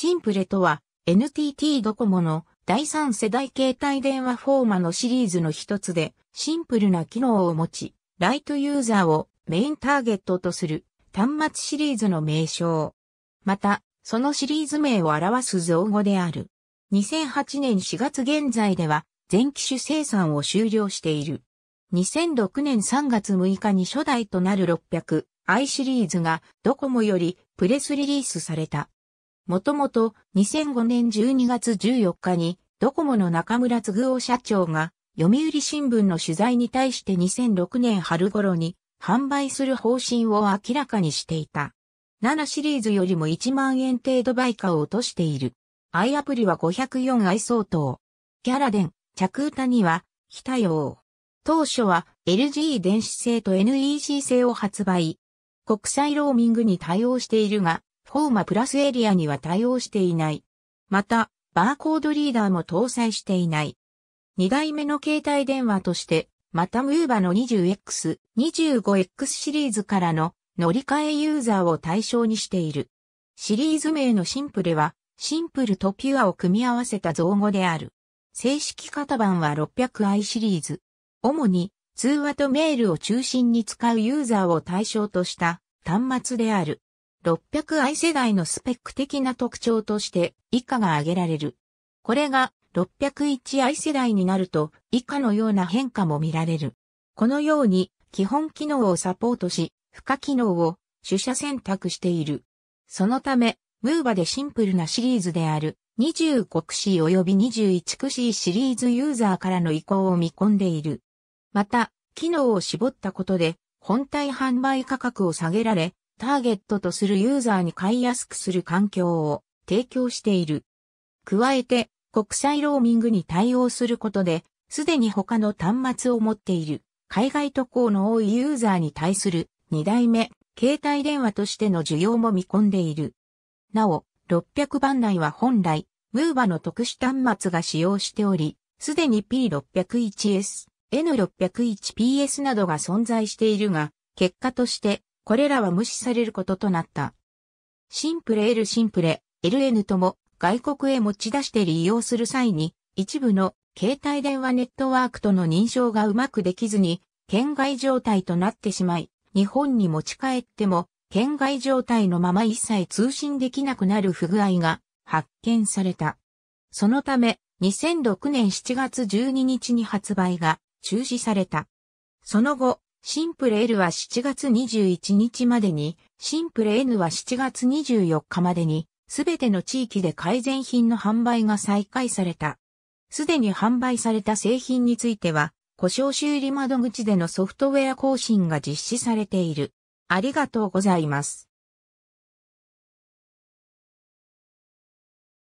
シンプレとは NTT ドコモの第3世代携帯電話フォーマのシリーズの一つでシンプルな機能を持ち、ライトユーザーをメインターゲットとする端末シリーズの名称。また、そのシリーズ名を表す造語である。2008年4月現在では全機種生産を終了している。2006年3月6日に初代となる 600i シリーズがドコモよりプレスリリースされた。もともと2005年12月14日にドコモの中村嗣夫社長が読売新聞の取材に対して2006年春頃に販売する方針を明らかにしていた。7シリーズよりも1万円程度売価を落としている。i アプリは504 i 相当。キャラデン、着歌には、非対応。当初は LG 電子製と NEC 製を発売。国際ローミングに対応しているが、フォーマプラスエリアには対応していない。また、バーコードリーダーも搭載していない。2代目の携帯電話として、またムーバの 20X、25X シリーズからの乗り換えユーザーを対象にしている。シリーズ名のシンプルは、シンプルとピュアを組み合わせた造語である。正式型番は 600i シリーズ。主に通話とメールを中心に使うユーザーを対象とした端末である。600i 世代のスペック的な特徴として以下が挙げられる。これが 601i 世代になると以下のような変化も見られる。このように基本機能をサポートし、付加機能を取捨選択している。そのため、ムーバでシンプルなシリーズである25ク c 及び21クシシリーズユーザーからの移行を見込んでいる。また、機能を絞ったことで、本体販売価格を下げられ、ターゲットとするユーザーに買いやすくする環境を提供している。加えて、国際ローミングに対応することで、すでに他の端末を持っている、海外渡航の多いユーザーに対する、2代目、携帯電話としての需要も見込んでいる。なお、600番台は本来、ムーバの特殊端末が使用しており、すでに P601S、N601PS などが存在しているが、結果としてこれらは無視されることとなった。シンプレ L シンプレ LN とも外国へ持ち出して利用する際に一部の携帯電話ネットワークとの認証がうまくできずに県外状態となってしまい日本に持ち帰っても県外状態のまま一切通信できなくなる不具合が発見された。そのため2006年7月12日に発売が中止された。その後、シンプル L は7月21日までに、シンプル N は7月24日までに、すべての地域で改善品の販売が再開された。すでに販売された製品については、故障修理窓口でのソフトウェア更新が実施されている。ありがとうございます。